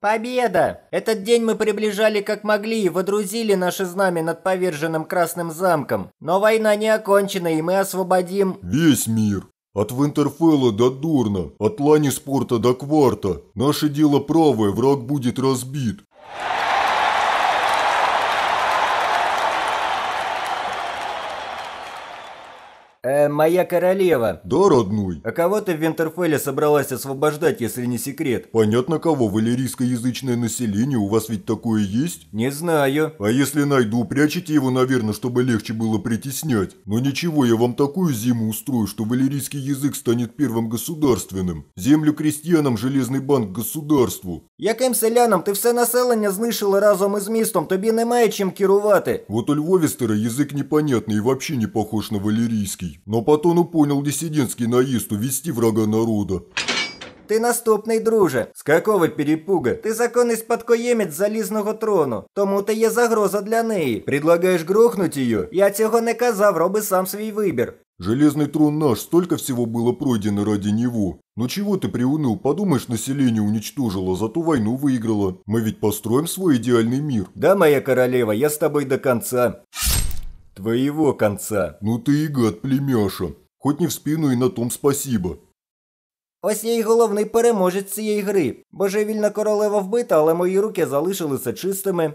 Победа! Этот день мы приближали как могли и водрузили наши знамя над поверженным Красным замком. Но война не окончена, и мы освободим... Весь мир! От Винтерфелла до Дурна, от Ланиспорта до Кварта. Наше дело правое, враг будет разбит. Э, моя королева. Да, родной. А кого ты в Винтерфелле собралась освобождать, если не секрет? Понятно кого, валерийское язычное население, у вас ведь такое есть? Не знаю. А если найду, прячете его, наверное, чтобы легче было притеснять. Но ничего, я вам такую зиму устрою, что валерийский язык станет первым государственным. Землю крестьянам, железный банк государству. Яким селянам ты все населення знищили разом із містом, тобі немає чим керувати. Вот у львовістера язык непонятный и вообще не похож на валерийский но потом он понял диссидентский наисту вести врага народа. Ти наступний, друже. З какого перепуга? Ти законний спадкоємець залізного трону, тому ти є загроза для неї. Предлагаєш грохнути її? Я цього не казав, роби сам свій вибір. Железный трон наш, столько всего было пройдено ради него. Но чего ты приуныл? Подумаешь, население уничтожило, зато войну выиграло. Мы ведь построим свой идеальный мир. Да, моя королева, я с тобой до конца. «Твоего конца!» «Ну ты и гад, племяша! Хоть не в спину і на том спасіба!» Ось я й головний переможець цієї гри. Божевільна королева вбита, але мої руки залишилися чистими.